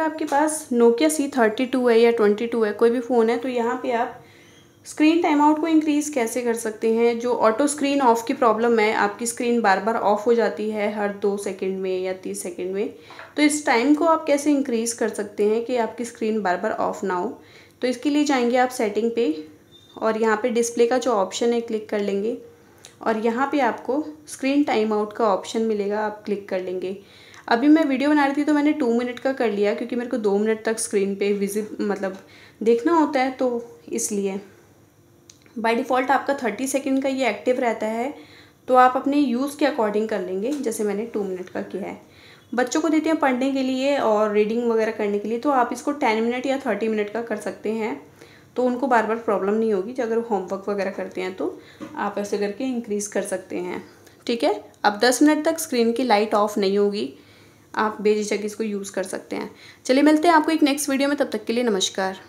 अगर आपके पास नोकिया सी थर्टी टू है या ट्वेंटी टू है कोई भी फ़ोन है तो यहाँ पे आप स्क्रीन टाइम आउट को इंक्रीज़ कैसे कर सकते हैं जो ऑटो स्क्रीन ऑफ की प्रॉब्लम है आपकी स्क्रीन बार बार ऑफ हो जाती है हर दो सेकंड में या तीस सेकंड में तो इस टाइम को आप कैसे इंक्रीज़ कर सकते हैं कि आपकी स्क्रीन बार बार ऑफ ना हो तो इसके लिए जाएंगे आप सेटिंग पे और यहाँ पे डिस्प्ले का जो ऑप्शन है क्लिक कर लेंगे और यहाँ पर आपको स्क्रीन टाइम आउट का ऑप्शन मिलेगा आप क्लिक कर लेंगे अभी मैं वीडियो बना रही थी तो मैंने टू मिनट का कर लिया क्योंकि मेरे को दो मिनट तक स्क्रीन पे विजिट मतलब देखना होता है तो इसलिए बाय डिफ़ॉल्ट आपका थर्टी सेकेंड का ये एक्टिव रहता है तो आप अपने यूज़ के अकॉर्डिंग कर लेंगे जैसे मैंने टू मिनट का किया है बच्चों को देते हैं पढ़ने के लिए और रीडिंग वगैरह करने के लिए तो आप इसको टेन मिनट या थर्टी मिनट का कर सकते हैं तो उनको बार बार प्रॉब्लम नहीं होगी जो अगर होमवर्क वगैरह करते हैं तो आप ऐसे करके इंक्रीज़ कर सकते हैं ठीक है अब दस मिनट तक स्क्रीन की लाइट ऑफ नहीं होगी आप बेझिझक इसको यूज़ कर सकते हैं चलिए मिलते हैं आपको एक नेक्स्ट वीडियो में तब तक के लिए नमस्कार